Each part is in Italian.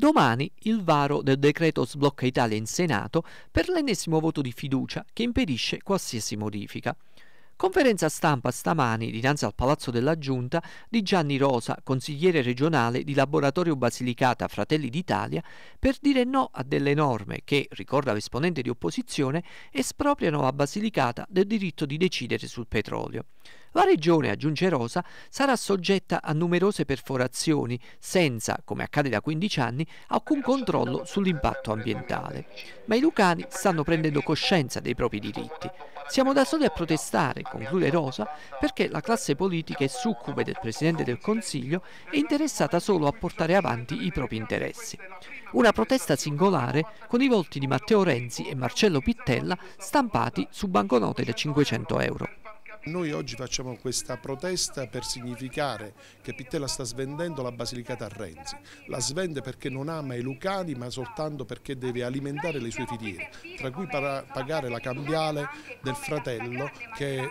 Domani il varo del decreto sblocca Italia in Senato per l'ennesimo voto di fiducia che impedisce qualsiasi modifica. Conferenza stampa stamani dinanzi al Palazzo della Giunta di Gianni Rosa, consigliere regionale di Laboratorio Basilicata Fratelli d'Italia, per dire no a delle norme che, ricorda l'esponente di opposizione, espropriano la Basilicata del diritto di decidere sul petrolio. La regione, aggiunge Rosa, sarà soggetta a numerose perforazioni senza, come accade da 15 anni, alcun controllo sull'impatto ambientale. Ma i lucani stanno prendendo coscienza dei propri diritti. Siamo da soli a protestare, conclude Rosa, perché la classe politica e succube del Presidente del Consiglio è interessata solo a portare avanti i propri interessi. Una protesta singolare con i volti di Matteo Renzi e Marcello Pittella stampati su banconote da 500 euro. Noi oggi facciamo questa protesta per significare che Pittella sta svendendo la Basilicata a Renzi. La svende perché non ama i lucani ma soltanto perché deve alimentare le sue filiere, tra cui pagare la cambiale del fratello che è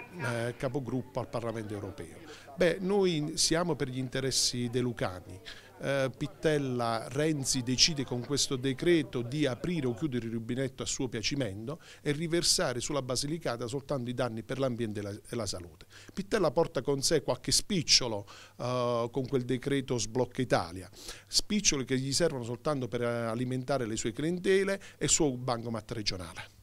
eh, capogruppo al Parlamento europeo. Beh, noi siamo per gli interessi dei lucani. Eh, Pittella Renzi decide con questo decreto di aprire o chiudere il rubinetto a suo piacimento e riversare sulla Basilicata soltanto i danni per l'ambiente e la salute. Pittella porta con sé qualche spicciolo eh, con quel decreto sblocca Italia, spiccioli che gli servono soltanto per alimentare le sue clientele e il suo bancomat regionale.